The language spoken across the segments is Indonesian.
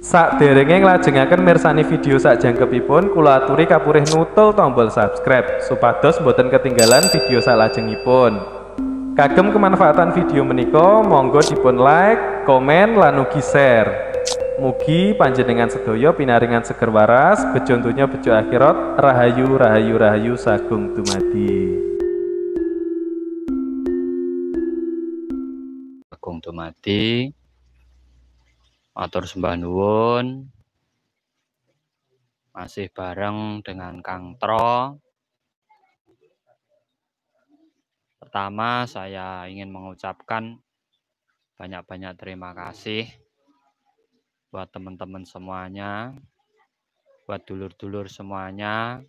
Sak derenge nglajengaken mirsani video sak jangkepipun kula aturi kapurih nutul tombol subscribe supados boten ketinggalan video sak lajengipun. Kagem kemanfaatan video menika monggo dipun like, komen lan ugi share. Mugi panjenengan sedaya pinaringan seger waras, bejo dunya bejo akhirat, rahayu rahayu rahayu sagung dumadi. Sagung dumadi. Matur sembah nuwun. Masih bareng dengan Kang Tro. Pertama saya ingin mengucapkan banyak-banyak terima kasih buat teman-teman semuanya, buat dulur-dulur semuanya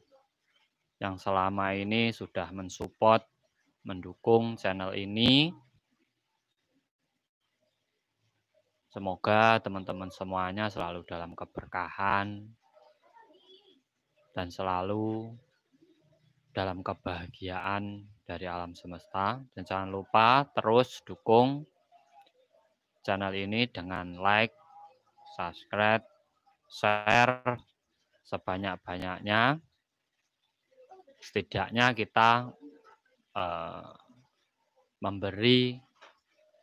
yang selama ini sudah mensupport, mendukung channel ini Semoga teman-teman semuanya selalu dalam keberkahan dan selalu dalam kebahagiaan dari alam semesta. Dan jangan lupa terus dukung channel ini dengan like, subscribe, share sebanyak-banyaknya. Setidaknya kita eh, memberi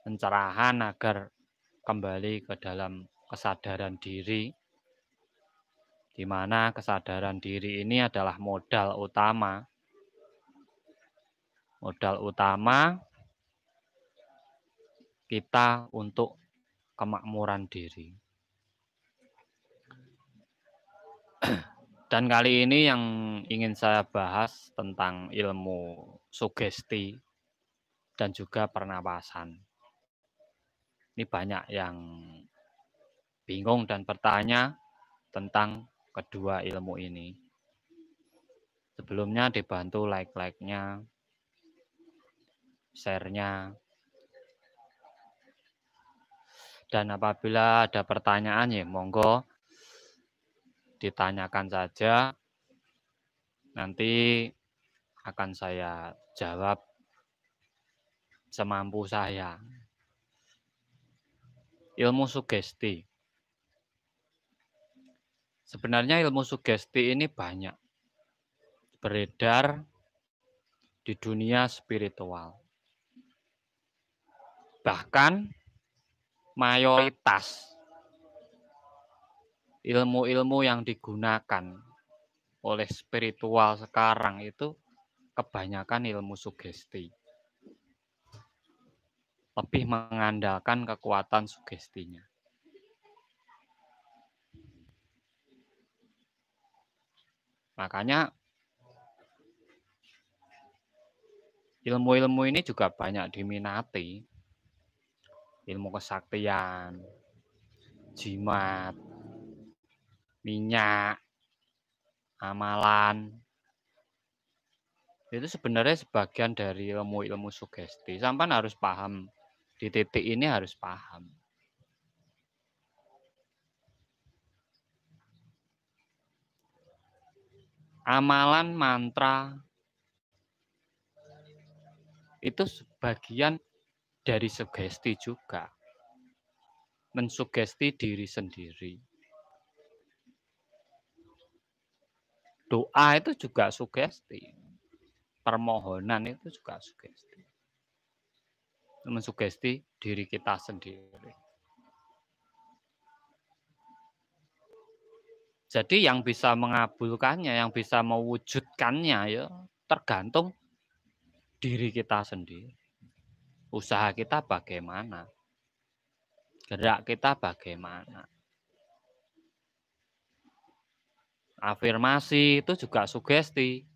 pencerahan agar kembali ke dalam kesadaran diri, di mana kesadaran diri ini adalah modal utama. Modal utama kita untuk kemakmuran diri. Dan kali ini yang ingin saya bahas tentang ilmu sugesti dan juga pernapasan. Ini banyak yang bingung dan bertanya tentang kedua ilmu ini. Sebelumnya dibantu like-like-nya, share-nya. Dan apabila ada pertanyaan ya monggo ditanyakan saja. Nanti akan saya jawab semampu saya ilmu sugesti. Sebenarnya ilmu sugesti ini banyak beredar di dunia spiritual. Bahkan mayoritas ilmu-ilmu yang digunakan oleh spiritual sekarang itu kebanyakan ilmu sugesti lebih mengandalkan kekuatan sugestinya. Makanya ilmu-ilmu ini juga banyak diminati. Ilmu kesaktian, jimat, minyak, amalan. Itu sebenarnya sebagian dari ilmu-ilmu sugesti. Sampan harus paham di titik ini harus paham. Amalan mantra itu sebagian dari sugesti juga. Mensugesti diri sendiri. Doa itu juga sugesti. Permohonan itu juga sugesti mensugesti diri kita sendiri. Jadi yang bisa mengabulkannya, yang bisa mewujudkannya ya tergantung diri kita sendiri. Usaha kita bagaimana? Gerak kita bagaimana? Afirmasi itu juga sugesti.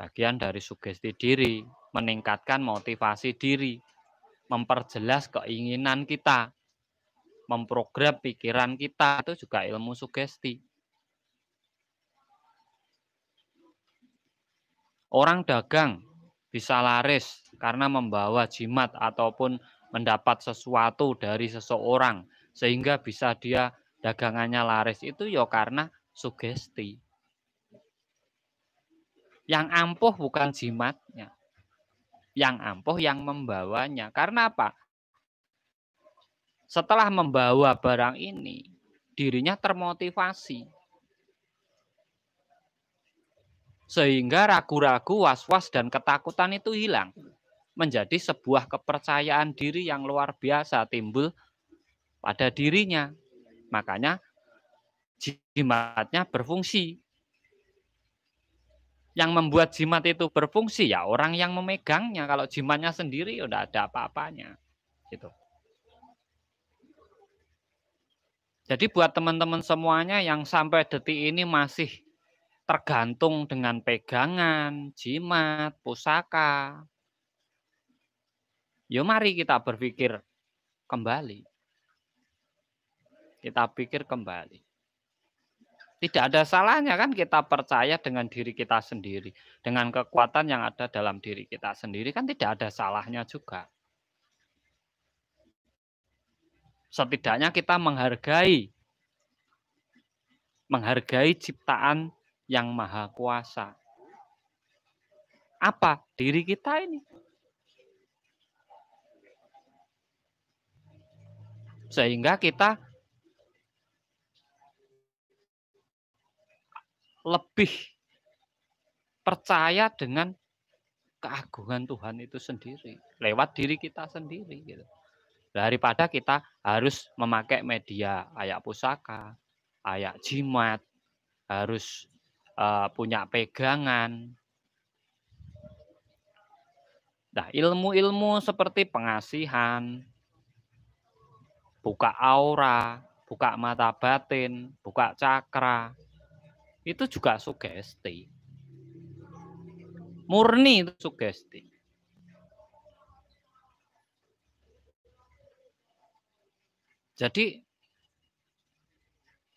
Bagian dari sugesti diri meningkatkan motivasi diri, memperjelas keinginan kita, memprogram pikiran kita itu juga ilmu sugesti. Orang dagang bisa laris karena membawa jimat ataupun mendapat sesuatu dari seseorang sehingga bisa dia dagangannya laris itu ya karena sugesti. Yang ampuh bukan jimatnya, yang ampuh yang membawanya. Karena apa? Setelah membawa barang ini, dirinya termotivasi. Sehingga ragu-ragu, was-was, dan ketakutan itu hilang. Menjadi sebuah kepercayaan diri yang luar biasa timbul pada dirinya. Makanya jimatnya berfungsi yang membuat jimat itu berfungsi ya orang yang memegangnya. Kalau jimatnya sendiri ya udah ada apa-apanya. Gitu. Jadi buat teman-teman semuanya yang sampai detik ini masih tergantung dengan pegangan, jimat, pusaka. yo ya mari kita berpikir kembali. Kita pikir kembali. Tidak ada salahnya kan kita percaya dengan diri kita sendiri, dengan kekuatan yang ada dalam diri kita sendiri kan tidak ada salahnya juga. Setidaknya kita menghargai menghargai ciptaan yang maha kuasa. Apa diri kita ini? Sehingga kita lebih percaya dengan keagungan Tuhan itu sendiri lewat diri kita sendiri gitu. Daripada kita harus memakai media ayak pusaka, ayak jimat, harus uh, punya pegangan. Nah, ilmu-ilmu seperti pengasihan, buka aura, buka mata batin, buka cakra, itu juga sugesti murni itu sugesti jadi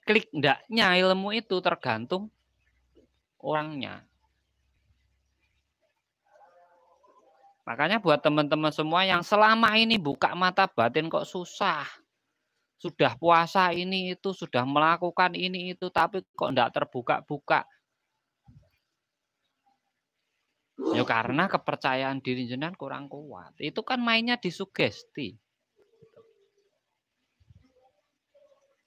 klik ndaknya ilmu itu tergantung orangnya makanya buat teman-teman semua yang selama ini buka mata batin kok susah sudah puasa ini itu, sudah melakukan ini itu, tapi kok tidak terbuka-buka. Ya karena kepercayaan diri jenengan kurang kuat. Itu kan mainnya disugesti.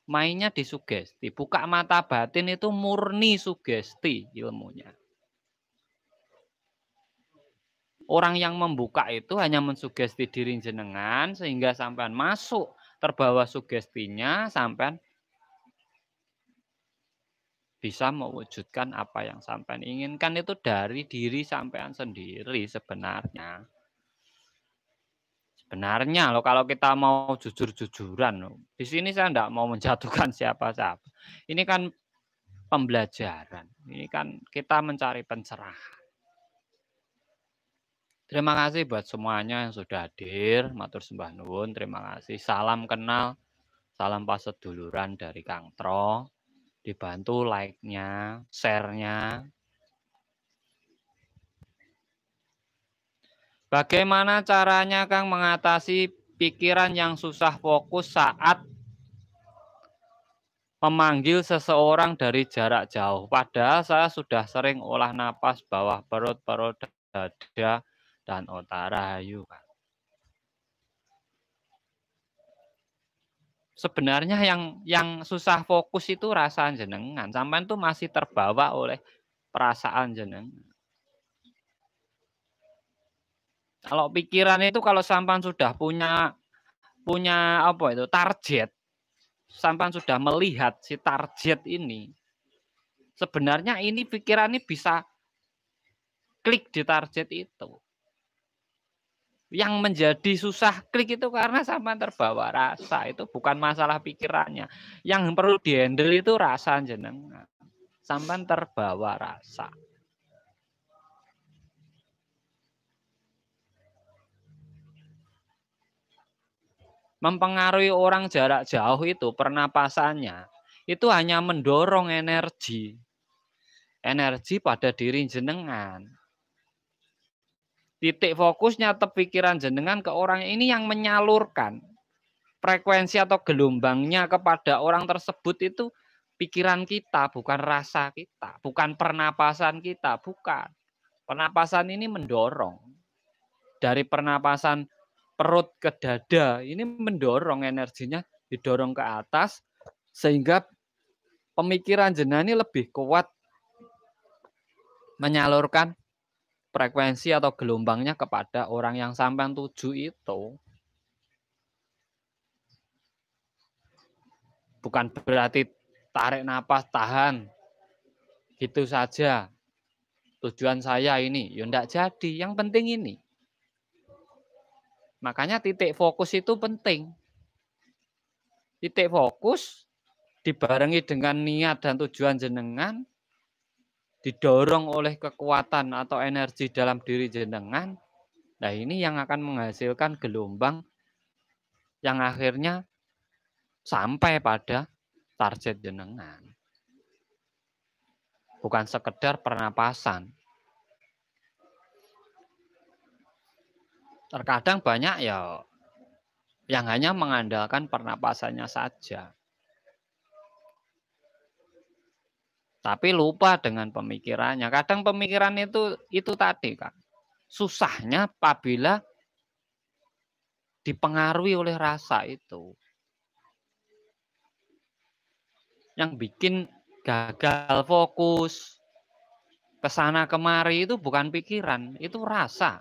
Mainnya disugesti. Buka mata batin itu murni sugesti ilmunya. Orang yang membuka itu hanya mensugesti diri jenengan sehingga sampean masuk terbawa sugestinya sampean bisa mewujudkan apa yang sampean inginkan itu dari diri sampean sendiri sebenarnya. Sebenarnya loh kalau kita mau jujur-jujuran loh. Di sini saya tidak mau menjatuhkan siapa-siapa. Ini kan pembelajaran. Ini kan kita mencari pencerahan. Terima kasih buat semuanya yang sudah hadir. Matur sembah nuwun. Terima kasih. Salam kenal. Salam seduluran dari Kang Tro. Dibantu like-nya, share-nya. Bagaimana caranya Kang mengatasi pikiran yang susah fokus saat memanggil seseorang dari jarak jauh. Padahal saya sudah sering olah napas bawah perut, perut dada, dan otara hayu Pak. Sebenarnya yang yang susah fokus itu rasa jenengan. Sampai tuh masih terbawa oleh perasaan jenengan. Kalau pikiran itu kalau sampan sudah punya punya apa itu target, sampan sudah melihat si target ini, sebenarnya ini pikiran ini bisa klik di target itu yang menjadi susah klik itu karena sama terbawa rasa itu bukan masalah pikirannya yang perlu dihandle itu rasa jenengan sampan terbawa rasa mempengaruhi orang jarak jauh itu pernapasannya itu hanya mendorong energi energi pada diri jenengan titik fokusnya atau pikiran jenengan ke orang ini yang menyalurkan frekuensi atau gelombangnya kepada orang tersebut itu pikiran kita bukan rasa kita bukan pernapasan kita bukan pernapasan ini mendorong dari pernapasan perut ke dada ini mendorong energinya didorong ke atas sehingga pemikiran jenani lebih kuat menyalurkan frekuensi atau gelombangnya kepada orang yang sampai tuju itu bukan berarti tarik napas tahan gitu saja tujuan saya ini ya ndak jadi yang penting ini makanya titik fokus itu penting titik fokus dibarengi dengan niat dan tujuan jenengan didorong oleh kekuatan atau energi dalam diri jenengan, nah ini yang akan menghasilkan gelombang yang akhirnya sampai pada target jenengan. Bukan sekedar pernapasan. Terkadang banyak ya yang hanya mengandalkan pernapasannya saja. tapi lupa dengan pemikirannya. Kadang pemikiran itu itu tadi kan susahnya apabila dipengaruhi oleh rasa itu yang bikin gagal fokus kesana kemari itu bukan pikiran itu rasa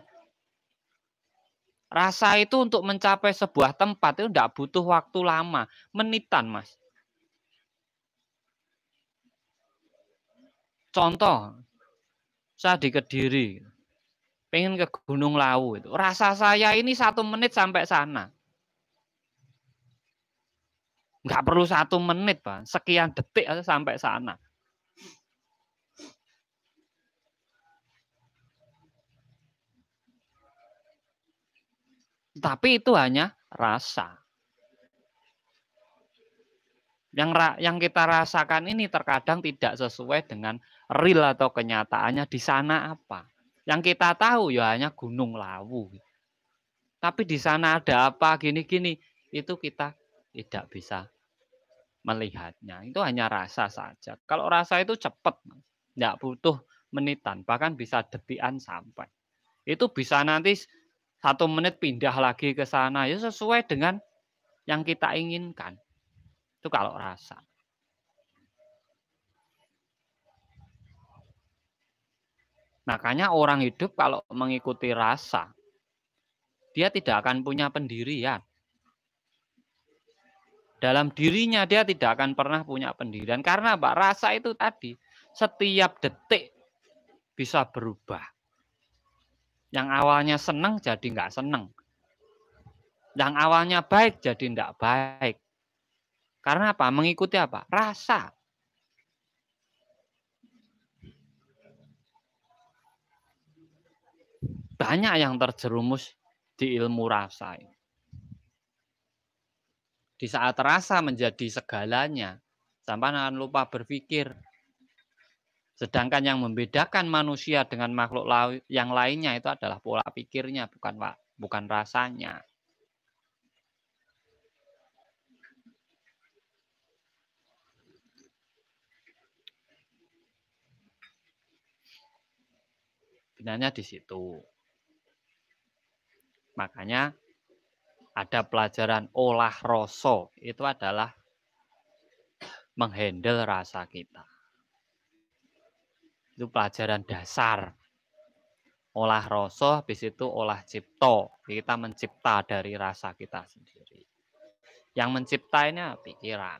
rasa itu untuk mencapai sebuah tempat itu tidak butuh waktu lama menitan mas contoh saya di Kediri pengen ke Gunung Lawu itu rasa saya ini satu menit sampai sana nggak perlu satu menit pak sekian detik sampai sana tapi itu hanya rasa yang ra, yang kita rasakan ini terkadang tidak sesuai dengan real atau kenyataannya di sana apa. Yang kita tahu ya hanya Gunung Lawu. Tapi di sana ada apa gini-gini itu kita tidak bisa melihatnya. Itu hanya rasa saja. Kalau rasa itu cepat, tidak butuh menitan, bahkan bisa detian sampai. Itu bisa nanti satu menit pindah lagi ke sana ya sesuai dengan yang kita inginkan itu kalau rasa. Makanya orang hidup kalau mengikuti rasa, dia tidak akan punya pendirian. Dalam dirinya dia tidak akan pernah punya pendirian. Karena Pak rasa itu tadi, setiap detik bisa berubah. Yang awalnya senang jadi nggak senang. Yang awalnya baik jadi nggak baik. Karena apa? Mengikuti apa? Rasa. Banyak yang terjerumus di ilmu rasa. Di saat rasa menjadi segalanya, sampai akan lupa berpikir. Sedangkan yang membedakan manusia dengan makhluk yang lainnya itu adalah pola pikirnya, bukan bukan rasanya. Sebenarnya di situ. Makanya ada pelajaran olah rasa itu adalah menghandle rasa kita. Itu pelajaran dasar. Olah rasa habis itu olah cipto. Kita mencipta dari rasa kita sendiri. Yang menciptanya pikiran.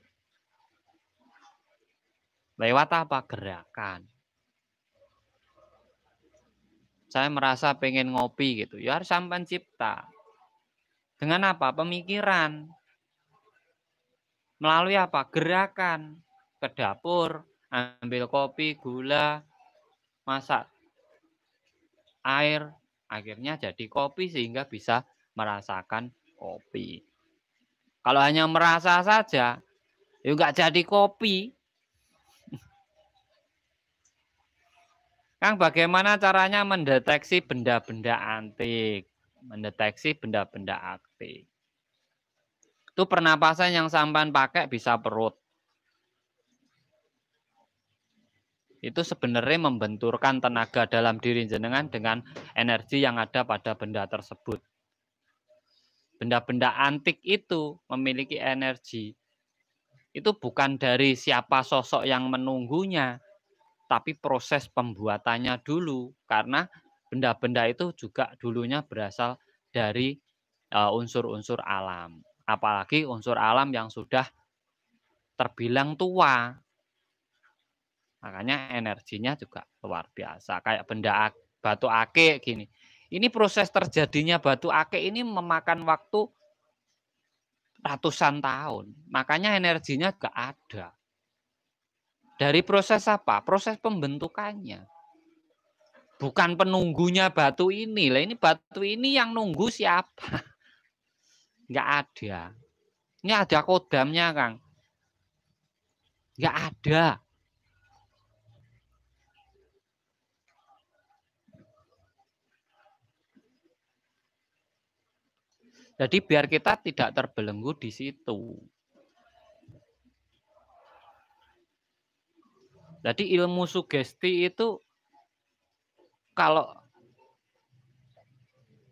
Lewat apa? Gerakan saya merasa pengen ngopi gitu ya harus sampan cipta dengan apa pemikiran melalui apa gerakan ke dapur ambil kopi gula masak air akhirnya jadi kopi sehingga bisa merasakan kopi kalau hanya merasa saja ya nggak jadi kopi Kang, bagaimana caranya mendeteksi benda-benda antik? Mendeteksi benda-benda aktif? Itu pernapasan yang sampan pakai bisa perut. Itu sebenarnya membenturkan tenaga dalam diri jenengan dengan energi yang ada pada benda tersebut. Benda-benda antik itu memiliki energi. Itu bukan dari siapa sosok yang menunggunya, tapi proses pembuatannya dulu karena benda-benda itu juga dulunya berasal dari eh, unsur-unsur uh, alam. Apalagi unsur alam yang sudah terbilang tua. Makanya energinya juga luar biasa. Kayak benda batu akik gini. Ini proses terjadinya batu akik ini memakan waktu ratusan tahun. Makanya energinya gak ada. Dari proses apa? Proses pembentukannya. Bukan penunggunya batu ini. Lah ini batu ini yang nunggu siapa? Enggak ada. Ini ada kodamnya, Kang. Enggak ada. Jadi biar kita tidak terbelenggu di situ. Jadi ilmu sugesti itu kalau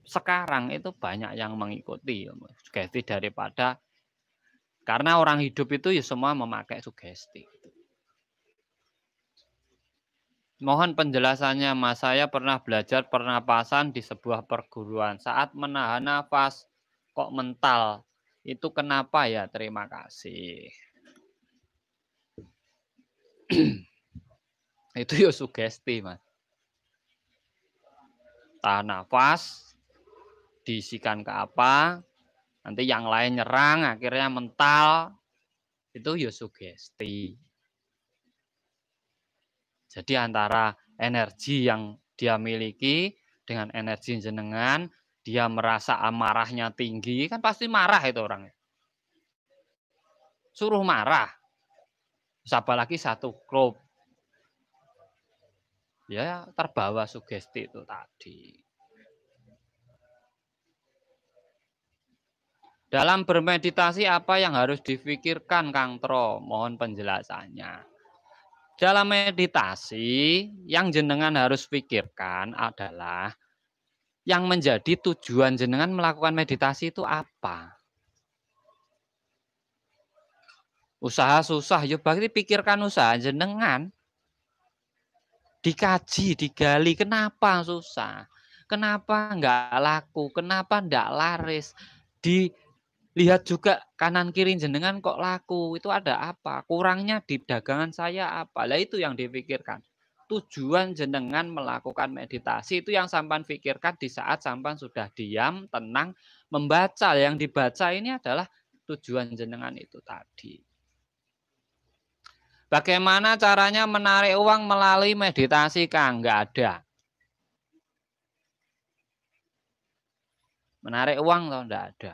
sekarang itu banyak yang mengikuti ilmu sugesti daripada karena orang hidup itu ya semua memakai sugesti. Mohon penjelasannya, Mas. Saya pernah belajar pernapasan di sebuah perguruan. Saat menahan nafas, kok mental? Itu kenapa ya? Terima kasih. Nah, itu yo sugesti, Mas. Tahan nafas, diisikan ke apa, nanti yang lain nyerang, akhirnya mental. Itu yo sugesti. Jadi antara energi yang dia miliki dengan energi jenengan, dia merasa amarahnya tinggi, kan pasti marah itu orang. Suruh marah. siapa lagi satu klub ya terbawa sugesti itu tadi. Dalam bermeditasi apa yang harus difikirkan Kang Tro? Mohon penjelasannya. Dalam meditasi yang jenengan harus pikirkan adalah yang menjadi tujuan jenengan melakukan meditasi itu apa? Usaha susah, yuk berarti pikirkan usaha jenengan dikaji, digali. Kenapa susah? Kenapa nggak laku? Kenapa nggak laris? Dilihat juga kanan kiri jenengan kok laku. Itu ada apa? Kurangnya di dagangan saya apa? Lah itu yang dipikirkan. Tujuan jenengan melakukan meditasi itu yang sampan pikirkan di saat sampan sudah diam, tenang, membaca. Yang dibaca ini adalah tujuan jenengan itu tadi. Bagaimana caranya menarik uang melalui meditasi, Kang? Enggak ada. Menarik uang atau enggak ada.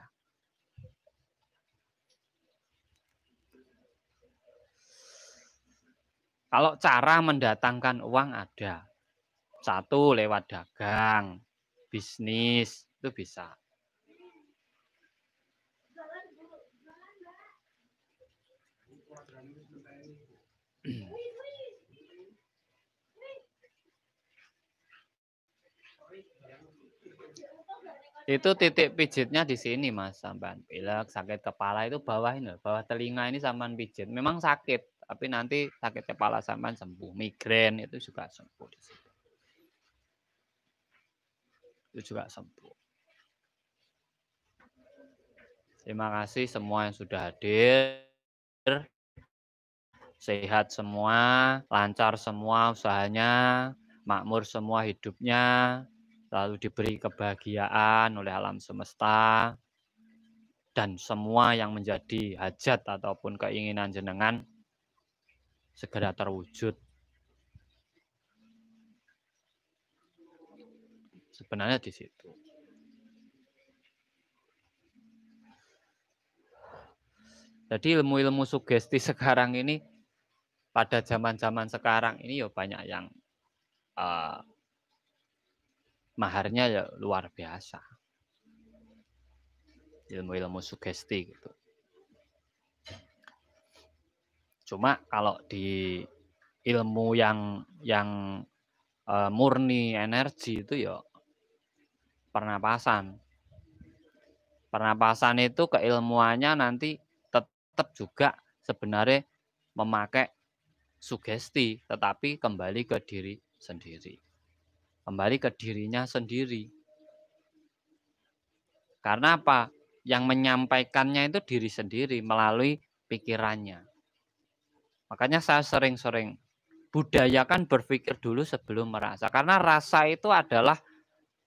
Kalau cara mendatangkan uang ada. Satu lewat dagang, bisnis, itu bisa. Itu titik pijitnya di sini mas, sampean pilek, sakit kepala itu bawah ini, bawah telinga ini sampean pijit. Memang sakit, tapi nanti sakit kepala sampean sembuh, migrain itu juga sembuh di situ. Itu juga sembuh. Terima kasih semua yang sudah hadir. Sehat semua, lancar semua usahanya, makmur semua hidupnya, lalu diberi kebahagiaan oleh alam semesta dan semua yang menjadi hajat ataupun keinginan jenengan segera terwujud. Sebenarnya di situ. Jadi ilmu-ilmu sugesti sekarang ini pada zaman-zaman sekarang ini ya banyak yang uh, maharnya ya luar biasa ilmu-ilmu sugesti gitu cuma kalau di ilmu yang yang uh, murni energi itu ya pernapasan pernapasan itu keilmuannya nanti tetap juga sebenarnya memakai sugesti tetapi kembali ke diri sendiri kembali ke dirinya sendiri. Karena apa? Yang menyampaikannya itu diri sendiri melalui pikirannya. Makanya saya sering-sering budayakan berpikir dulu sebelum merasa. Karena rasa itu adalah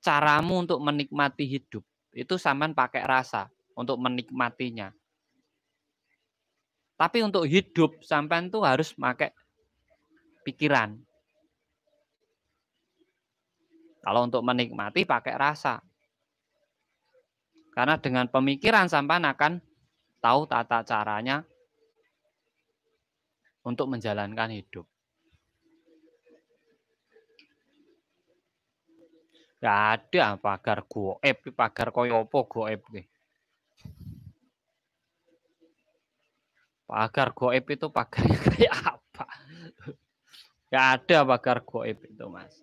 caramu untuk menikmati hidup. Itu saman pakai rasa untuk menikmatinya. Tapi untuk hidup sampean tuh harus pakai pikiran. Kalau untuk menikmati pakai rasa. Karena dengan pemikiran sampan akan tahu tata caranya untuk menjalankan hidup. Gak ada pagar goib, pagar koyopo goib. Pagar goib itu pagarnya kayak apa? Gak ada pagar goib itu mas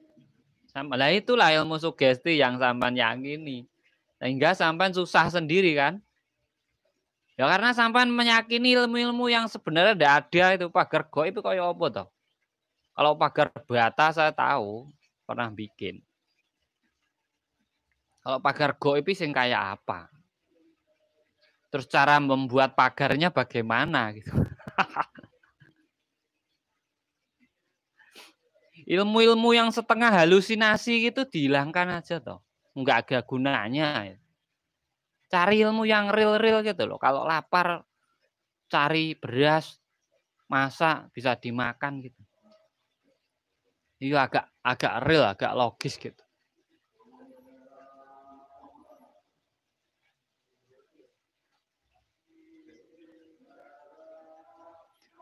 sama lah itulah ilmu sugesti yang sampan yakini sehingga sampan susah sendiri kan ya karena sampan meyakini ilmu-ilmu yang sebenarnya tidak ada itu pagar itu kayak apa toh kalau pagar bata saya tahu pernah bikin kalau pagar itu sing kayak apa terus cara membuat pagarnya bagaimana gitu ilmu-ilmu yang setengah halusinasi itu dihilangkan aja toh nggak ada gunanya ya. cari ilmu yang real-real gitu loh kalau lapar cari beras masak bisa dimakan gitu itu iya, agak agak real agak logis gitu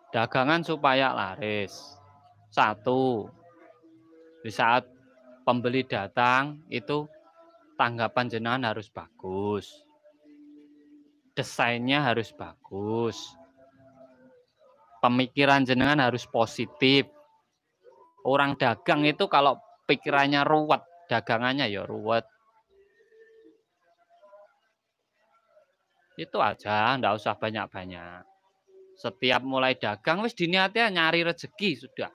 dagangan supaya laris satu di saat pembeli datang itu tanggapan jenengan harus bagus. Desainnya harus bagus. Pemikiran jenengan harus positif. Orang dagang itu kalau pikirannya ruwet, dagangannya ya ruwet. Itu aja, ndak usah banyak-banyak. Setiap mulai dagang wis diniatnya nyari rezeki sudah.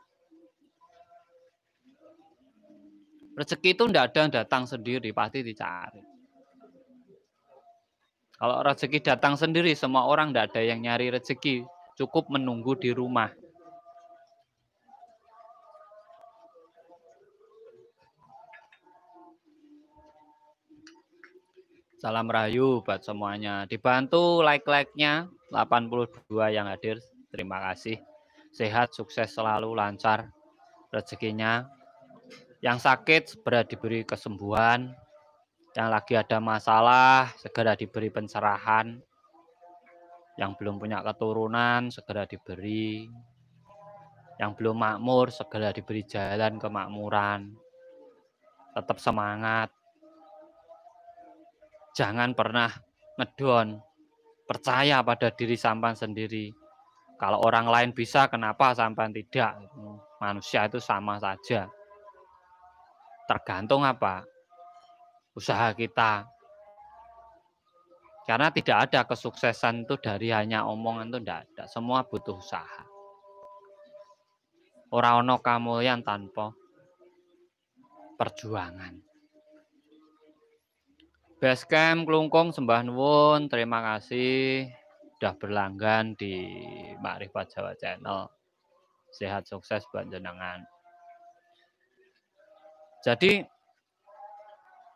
Rezeki itu tidak ada yang datang sendiri, pasti dicari. Kalau rezeki datang sendiri, semua orang tidak ada yang nyari rezeki, cukup menunggu di rumah. Salam rahayu buat semuanya. Dibantu like-like-nya 82 yang hadir. Terima kasih. Sehat, sukses selalu, lancar rezekinya yang sakit segera diberi kesembuhan. Yang lagi ada masalah segera diberi pencerahan. Yang belum punya keturunan segera diberi. Yang belum makmur segera diberi jalan kemakmuran. Tetap semangat. Jangan pernah ngedon. Percaya pada diri sampan sendiri. Kalau orang lain bisa, kenapa sampan tidak? Manusia itu sama saja tergantung apa? Usaha kita. Karena tidak ada kesuksesan itu dari hanya omongan itu tidak ada. Semua butuh usaha. Orang ono yang tanpa perjuangan. Basecamp Klungkung sembah nuwun, terima kasih sudah berlanggan di Makrifat Jawa Channel. Sehat sukses buat jenengan. Jadi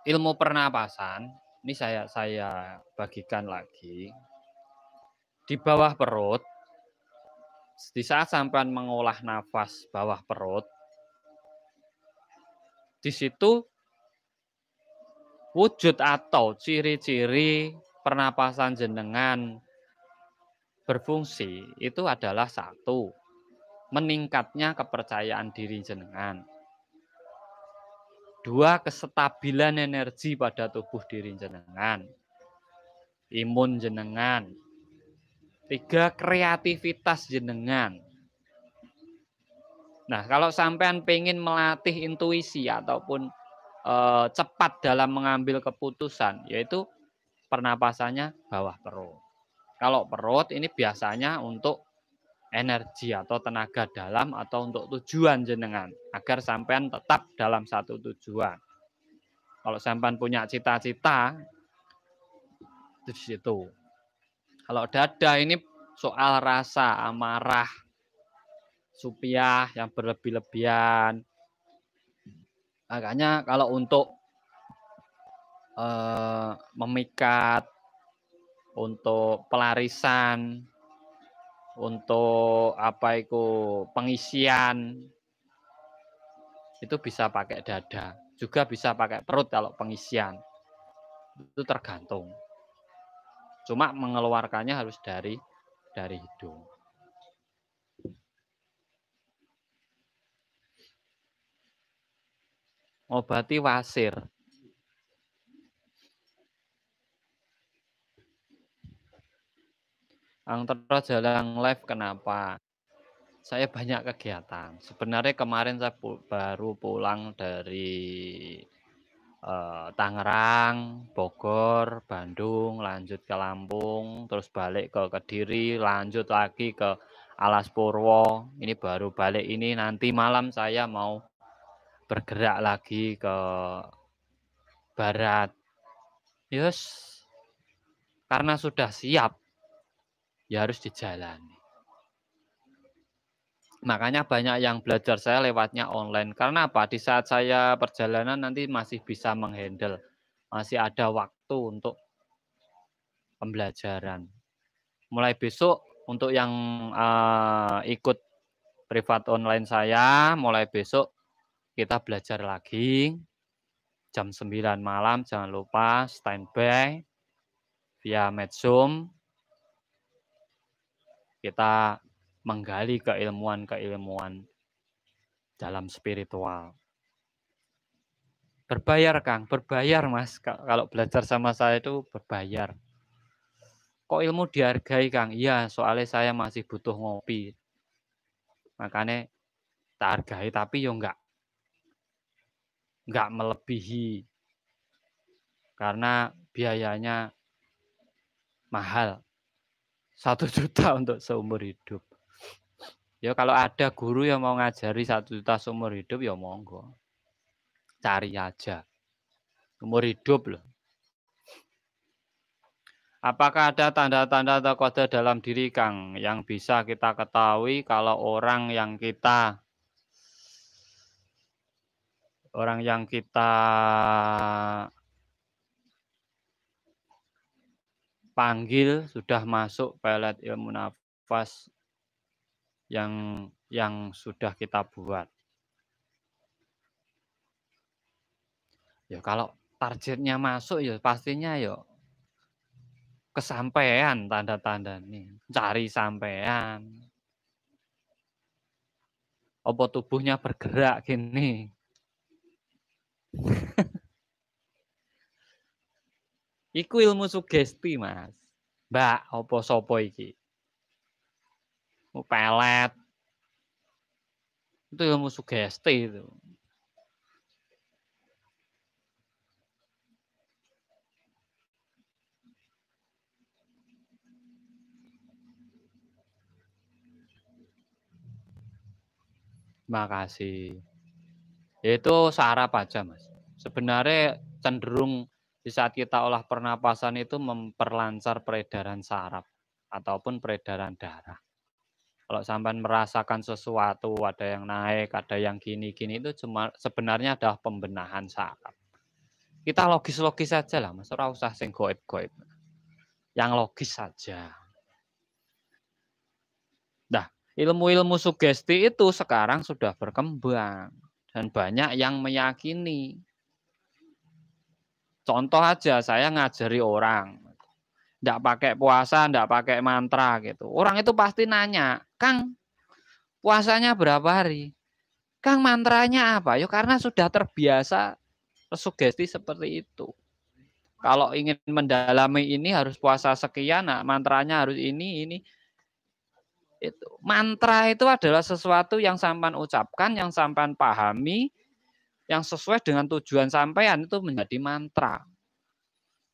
ilmu pernapasan ini saya saya bagikan lagi di bawah perut di saat sampean mengolah nafas bawah perut di situ wujud atau ciri-ciri pernapasan jenengan berfungsi itu adalah satu meningkatnya kepercayaan diri jenengan Dua, kesetabilan energi pada tubuh diri jenengan. Imun jenengan. Tiga, kreativitas jenengan. Nah, kalau sampean pengen melatih intuisi ataupun e, cepat dalam mengambil keputusan, yaitu pernapasannya bawah perut. Kalau perut ini biasanya untuk energi atau tenaga dalam atau untuk tujuan jenengan agar sampean tetap dalam satu tujuan. Kalau sampean punya cita-cita di situ. Kalau dada ini soal rasa amarah, supiah yang berlebih-lebihan. Makanya kalau untuk eh, memikat, untuk pelarisan, untuk apa itu pengisian itu bisa pakai dada juga bisa pakai perut kalau pengisian itu tergantung cuma mengeluarkannya harus dari dari hidung obati wasir Ang jalan jarang live kenapa? Saya banyak kegiatan. Sebenarnya kemarin saya pu baru pulang dari eh, Tangerang, Bogor, Bandung, lanjut ke Lampung, terus balik ke Kediri, lanjut lagi ke Alas Purwo. Ini baru balik ini nanti malam saya mau bergerak lagi ke barat. Yes. Karena sudah siap ya harus dijalani. Makanya banyak yang belajar saya lewatnya online. Karena apa? Di saat saya perjalanan nanti masih bisa menghandle. Masih ada waktu untuk pembelajaran. Mulai besok untuk yang uh, ikut privat online saya, mulai besok kita belajar lagi. Jam 9 malam jangan lupa standby via medsum kita menggali keilmuan-keilmuan dalam spiritual. Berbayar, Kang. Berbayar, Mas. Kalau belajar sama saya itu berbayar. Kok ilmu dihargai, Kang? Iya, soalnya saya masih butuh ngopi. Makanya tak hargai, tapi yo enggak. Enggak melebihi. Karena biayanya mahal satu juta untuk seumur hidup. Ya kalau ada guru yang mau ngajari satu juta seumur hidup ya monggo. Cari aja. seumur hidup loh. Apakah ada tanda-tanda atau kode dalam diri Kang yang bisa kita ketahui kalau orang yang kita orang yang kita Panggil sudah masuk pelet ilmu nafas yang yang sudah kita buat. Ya kalau targetnya masuk ya pastinya ya kesampaian tanda-tanda nih cari sampean apa tubuhnya bergerak gini Iku ilmu sugesti, Mas. Mbak, opo sopo iki? Mau oh, pelet. Itu ilmu sugesti itu. Makasih. Itu sarap aja, Mas. Sebenarnya cenderung di saat kita olah pernapasan itu memperlancar peredaran saraf ataupun peredaran darah. Kalau sampai merasakan sesuatu, ada yang naik, ada yang gini-gini, itu cuma sebenarnya adalah pembenahan saraf. Kita logis-logis saja lah, Mas. Ora usah sing goib-goib. Yang logis saja. Nah, ilmu-ilmu sugesti itu sekarang sudah berkembang dan banyak yang meyakini Contoh aja saya ngajari orang. Tidak pakai puasa, tidak pakai mantra gitu. Orang itu pasti nanya, Kang, puasanya berapa hari? Kang mantranya apa? Yuk, ya, karena sudah terbiasa sugesti seperti itu. Kalau ingin mendalami ini harus puasa sekian, nah, mantranya harus ini, ini. Itu. Mantra itu adalah sesuatu yang sampan ucapkan, yang sampan pahami, yang sesuai dengan tujuan sampean itu menjadi mantra.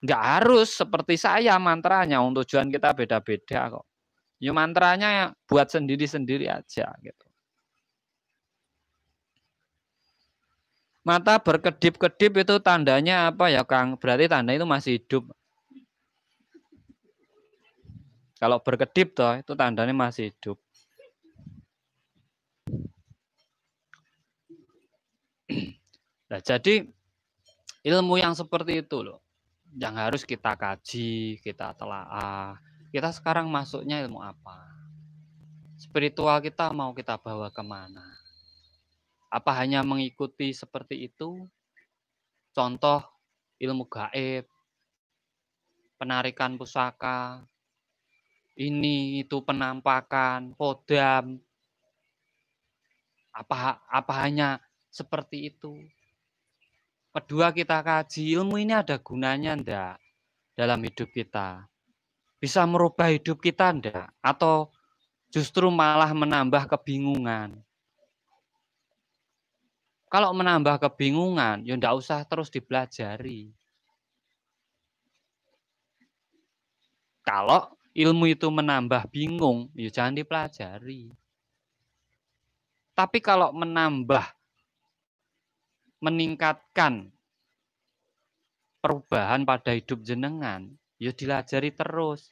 Nggak harus seperti saya mantranya, untuk tujuan kita beda-beda kok. Ya mantranya buat sendiri-sendiri aja gitu. Mata berkedip-kedip itu tandanya apa ya Kang? Berarti tanda itu masih hidup. Kalau berkedip toh itu tandanya masih hidup. Nah, jadi ilmu yang seperti itu loh yang harus kita kaji, kita telaah. Kita sekarang masuknya ilmu apa? Spiritual kita mau kita bawa kemana? Apa hanya mengikuti seperti itu? Contoh ilmu gaib, penarikan pusaka, ini itu penampakan, kodam. Apa apa hanya seperti itu? Kedua kita kaji ilmu ini ada gunanya ndak dalam hidup kita? Bisa merubah hidup kita ndak Atau justru malah menambah kebingungan? Kalau menambah kebingungan, ya ndak usah terus dipelajari. Kalau ilmu itu menambah bingung, ya jangan dipelajari. Tapi kalau menambah meningkatkan perubahan pada hidup jenengan, ya dilajari terus.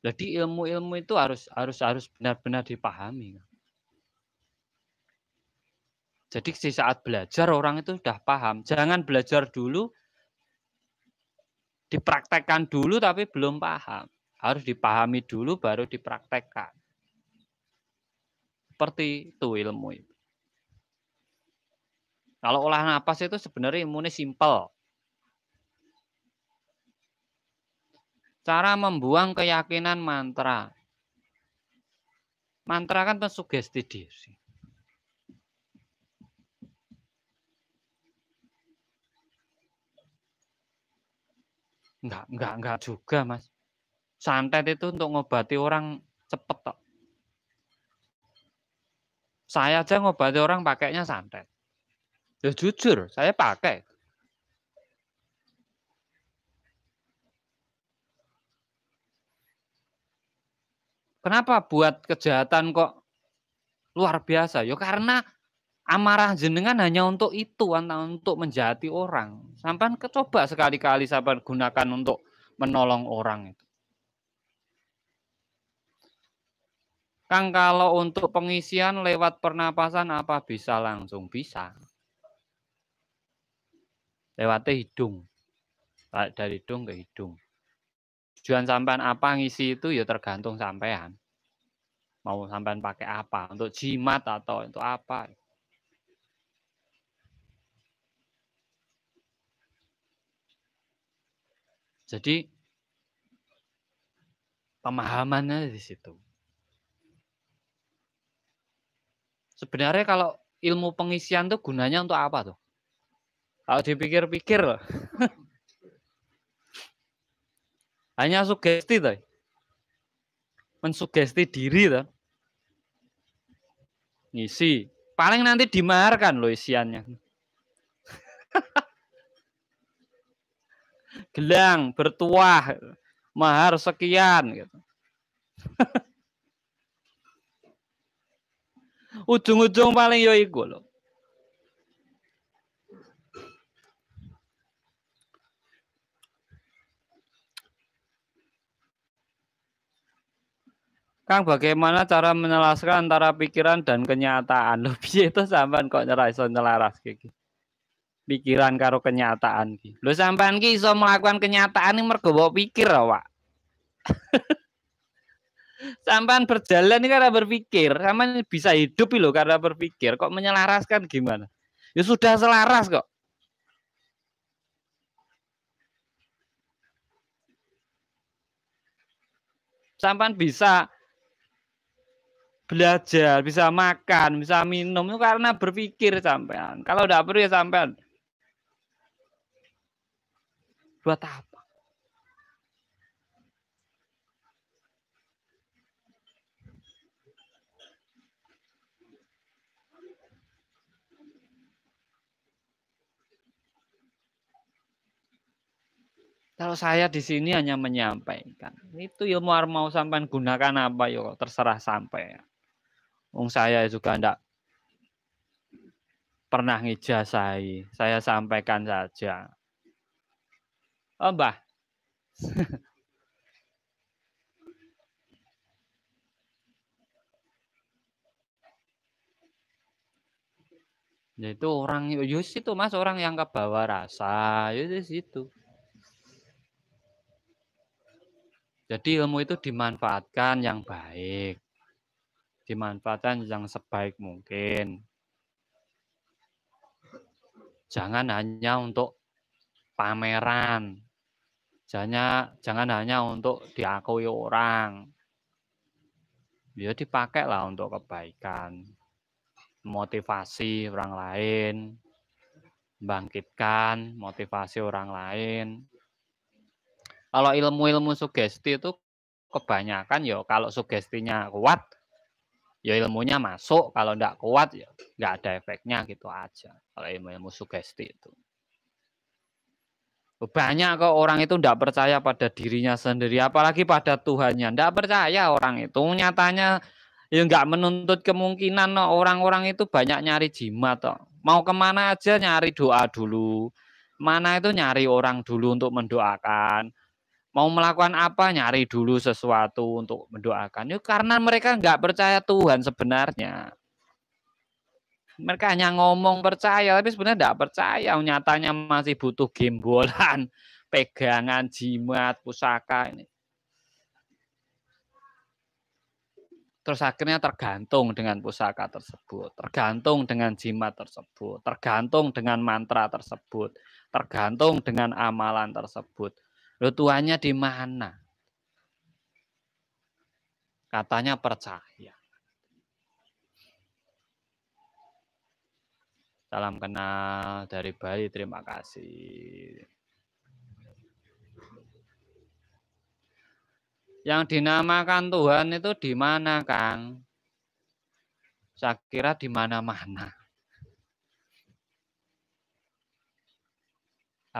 Jadi ilmu-ilmu itu harus harus harus benar-benar dipahami. Jadi di saat belajar orang itu sudah paham. Jangan belajar dulu, dipraktekkan dulu tapi belum paham. Harus dipahami dulu baru dipraktekkan. Seperti itu ilmu. Kalau olah napas itu sebenarnya imunnya simpel. Cara membuang keyakinan mantra. Mantra kan di diri. Enggak, enggak, enggak juga, Mas. Santet itu untuk ngobati orang cepet tok. Saya aja ngobati orang pakainya santet. Ya jujur, saya pakai. Kenapa buat kejahatan kok luar biasa? Ya karena amarah jenengan hanya untuk itu, untuk menjahati orang. Sampan kecoba sekali-kali sampan gunakan untuk menolong orang itu. Kang kalau untuk pengisian lewat pernapasan apa bisa langsung bisa? lewat hidung. Dari hidung ke hidung. Tujuan sampean apa ngisi itu ya tergantung sampean. Mau sampean pakai apa? Untuk jimat atau untuk apa? Jadi pemahamannya di situ. Sebenarnya kalau ilmu pengisian tuh gunanya untuk apa tuh? Kalau dipikir-pikir loh. Hanya sugesti tuh. Mensugesti diri tuh. Ngisi. Paling nanti dimaharkan loh isiannya. Gelang, bertuah, mahar sekian gitu. Ujung-ujung paling yo iku lho. Kang bagaimana cara menjelaskan antara pikiran dan kenyataan? Lho piye itu sampean kok nyerah iso nyelaras iki? Pikiran karo kenyataan iki. Lho sampean ki iso melakukan kenyataan ini mergo pikir Pak. Sampan berjalan ini karena berpikir, sama bisa hidup loh karena berpikir. Kok menyelaraskan gimana? Ya sudah selaras kok. Sampan bisa belajar, bisa makan, bisa minum itu karena berpikir sampean. Kalau tidak perlu ya sampean. Buat apa? Kalau saya di sini hanya menyampaikan. Itu ilmu ya mau sampai gunakan apa yo ya terserah sampai. Wong saya juga ndak pernah ngijasai. Saya sampaikan saja. Oh, Mbah. Ya itu orang Yus itu mas orang yang kebawa rasa Yus itu Jadi ilmu itu dimanfaatkan yang baik. Dimanfaatkan yang sebaik mungkin. Jangan hanya untuk pameran. Jangan, jangan hanya untuk diakui orang. Ya dipakailah untuk kebaikan. Motivasi orang lain, bangkitkan motivasi orang lain, kalau ilmu-ilmu sugesti itu kebanyakan ya kalau sugestinya kuat ya ilmunya masuk kalau tidak kuat ya nggak ada efeknya gitu aja kalau ilmu-ilmu sugesti itu banyak kok orang itu tidak percaya pada dirinya sendiri apalagi pada Tuhannya tidak percaya orang itu nyatanya ya nggak menuntut kemungkinan orang-orang itu banyak nyari jimat toh. mau kemana aja nyari doa dulu mana itu nyari orang dulu untuk mendoakan mau melakukan apa nyari dulu sesuatu untuk mendoakan. itu karena mereka nggak percaya Tuhan sebenarnya. Mereka hanya ngomong percaya, tapi sebenarnya nggak percaya. Nyatanya masih butuh gembolan, pegangan, jimat, pusaka ini. Terus akhirnya tergantung dengan pusaka tersebut, tergantung dengan jimat tersebut, tergantung dengan mantra tersebut, tergantung dengan amalan tersebut Lo tuanya di mana? Katanya percaya. Salam kenal dari Bali, terima kasih. Yang dinamakan Tuhan itu di mana, Kang? Saya kira di mana-mana.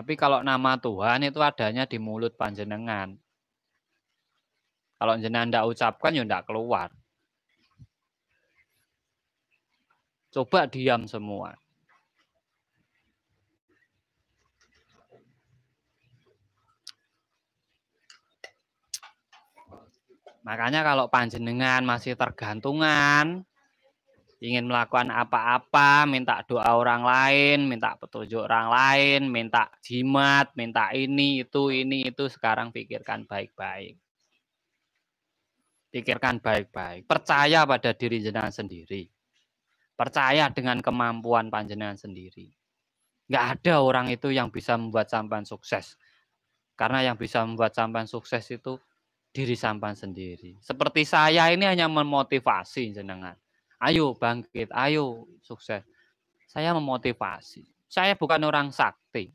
Tapi kalau nama Tuhan itu adanya di mulut panjenengan. Kalau jenengan tidak ucapkan ya tidak keluar. Coba diam semua. Makanya kalau panjenengan masih tergantungan ingin melakukan apa-apa, minta doa orang lain, minta petunjuk orang lain, minta jimat, minta ini, itu, ini, itu, sekarang pikirkan baik-baik. Pikirkan baik-baik. Percaya pada diri jenengan sendiri. Percaya dengan kemampuan panjenengan sendiri. Nggak ada orang itu yang bisa membuat sampan sukses. Karena yang bisa membuat sampan sukses itu diri sampan sendiri. Seperti saya ini hanya memotivasi jenengan Ayo bangkit, ayo sukses. Saya memotivasi. Saya bukan orang sakti.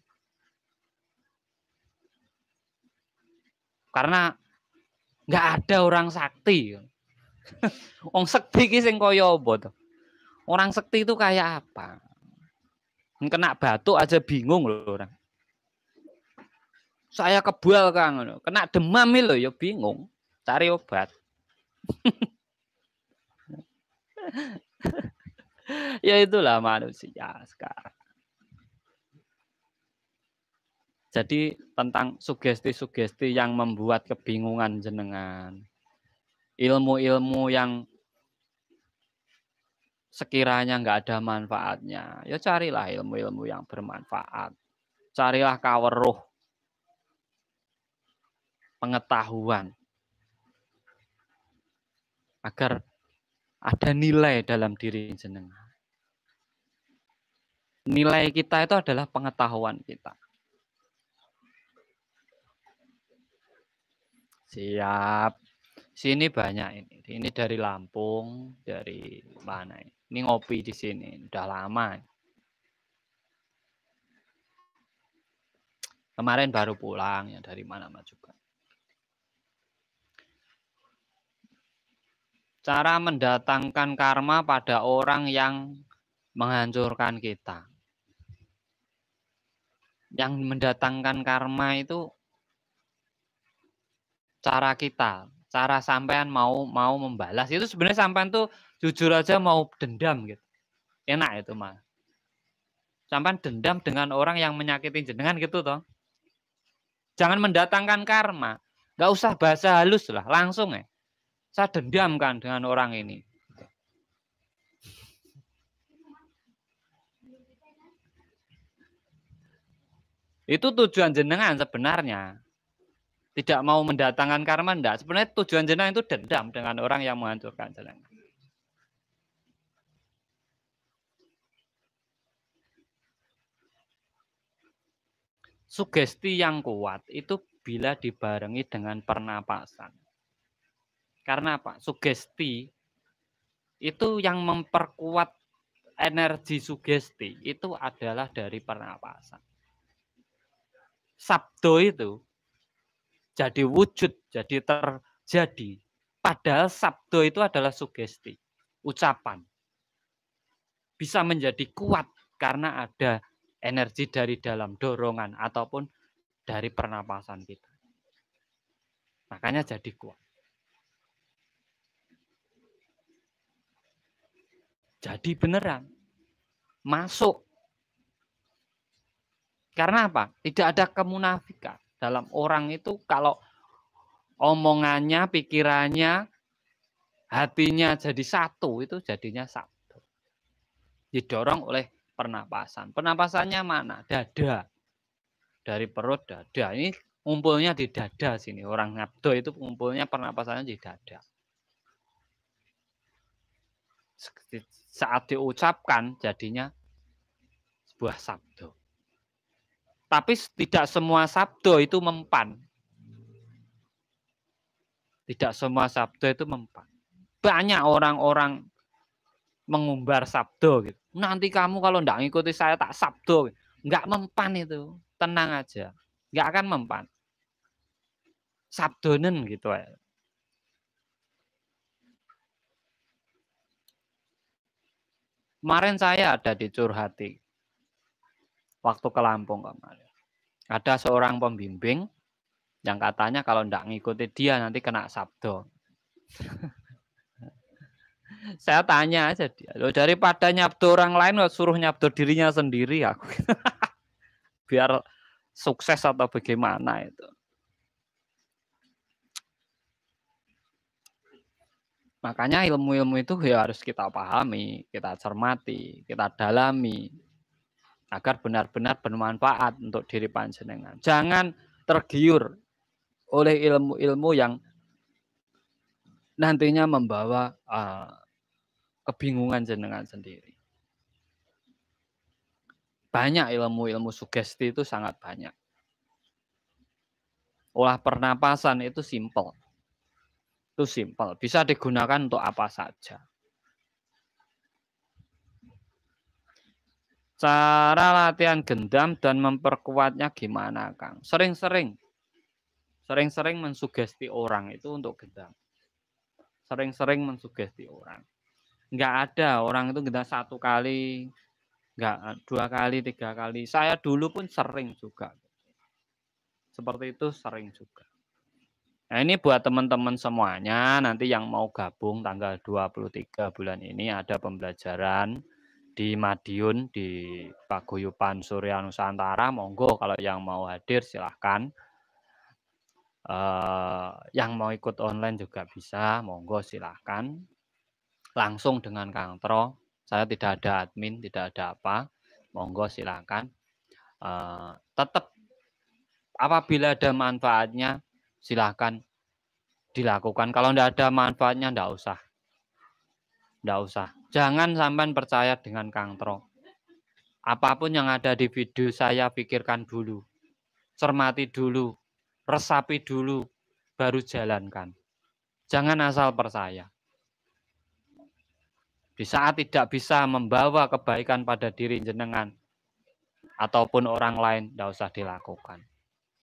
Karena nggak ada orang sakti. Wong sakti ki sing kaya apa Orang sakti itu kayak apa? Kena batu aja bingung loh orang. Saya kebal Kang, kena demam loh ya bingung, cari obat. ya itulah manusia sekarang. Jadi tentang sugesti-sugesti yang membuat kebingungan jenengan. Ilmu-ilmu yang sekiranya nggak ada manfaatnya, ya carilah ilmu-ilmu yang bermanfaat. Carilah kaweruh pengetahuan agar ada nilai dalam diri jenengan. Nilai kita itu adalah pengetahuan kita. Siap. Sini banyak ini. Ini dari Lampung, dari mana ini? Ini ngopi di sini, udah lama. Kemarin baru pulang ya dari mana-mana juga. cara mendatangkan karma pada orang yang menghancurkan kita. Yang mendatangkan karma itu cara kita, cara sampean mau mau membalas itu sebenarnya sampean tuh jujur aja mau dendam gitu. Enak itu mah. Sampean dendam dengan orang yang menyakiti jenengan gitu toh. Jangan mendatangkan karma. Gak usah bahasa halus lah, langsung ya. Saya dendam kan dengan orang ini. Itu tujuan jenengan sebenarnya. Tidak mau mendatangkan karma enggak. Sebenarnya tujuan jenengan itu dendam dengan orang yang menghancurkan jenengan. sugesti yang kuat itu bila dibarengi dengan pernapasan. Karena apa? Sugesti itu yang memperkuat energi sugesti itu adalah dari pernapasan. Sabdo itu jadi wujud, jadi terjadi. Padahal sabdo itu adalah sugesti, ucapan. Bisa menjadi kuat karena ada energi dari dalam dorongan ataupun dari pernapasan kita. Makanya jadi kuat. Jadi beneran. Masuk. Karena apa? Tidak ada kemunafikan dalam orang itu kalau omongannya, pikirannya, hatinya jadi satu, itu jadinya satu. Didorong oleh pernapasan. Pernapasannya mana? Dada. Dari perut dada. Ini ngumpulnya di dada sini. Orang ngabdo itu ngumpulnya pernapasannya di dada saat diucapkan jadinya sebuah sabdo. Tapi tidak semua sabdo itu mempan. Tidak semua sabdo itu mempan. Banyak orang-orang mengumbar sabdo gitu. Nanti kamu kalau tidak ngikuti saya tak sabdo. Gitu. Nggak mempan itu. Tenang aja. Nggak akan mempan. Sabdonen gitu ya. Kemarin saya ada di Curhati, waktu ke Lampung kemarin. Ada seorang pembimbing yang katanya kalau tidak ngikuti dia nanti kena sabdo. saya tanya aja dia, loh daripada nyabdo orang lain suruh nyabdo dirinya sendiri aku. Biar sukses atau bagaimana itu. Makanya ilmu-ilmu itu ya harus kita pahami, kita cermati, kita dalami agar benar-benar bermanfaat untuk diri panjenengan. Jangan tergiur oleh ilmu-ilmu yang nantinya membawa uh, kebingungan jenengan sendiri. Banyak ilmu-ilmu sugesti itu sangat banyak. Olah pernapasan itu simple itu simpel, bisa digunakan untuk apa saja. Cara latihan gendam dan memperkuatnya gimana, Kang? Sering-sering. Sering-sering mensugesti orang itu untuk gendam. Sering-sering mensugesti orang. nggak ada orang itu gendam satu kali, nggak dua kali, tiga kali. Saya dulu pun sering juga. Seperti itu sering juga. Nah, ini buat teman-teman semuanya nanti yang mau gabung tanggal 23 bulan ini ada pembelajaran di Madiun di Paguyupan Surya Nusantara. Monggo kalau yang mau hadir silahkan. Uh, yang mau ikut online juga bisa, monggo silahkan. Langsung dengan Kang Tro, saya tidak ada admin, tidak ada apa, monggo silahkan. Uh, tetap apabila ada manfaatnya, silahkan dilakukan. Kalau tidak ada manfaatnya, tidak usah. Tidak usah. Jangan sampai percaya dengan Kang Tro. Apapun yang ada di video saya pikirkan dulu. Cermati dulu. Resapi dulu. Baru jalankan. Jangan asal percaya. Di saat tidak bisa membawa kebaikan pada diri jenengan ataupun orang lain, tidak usah dilakukan.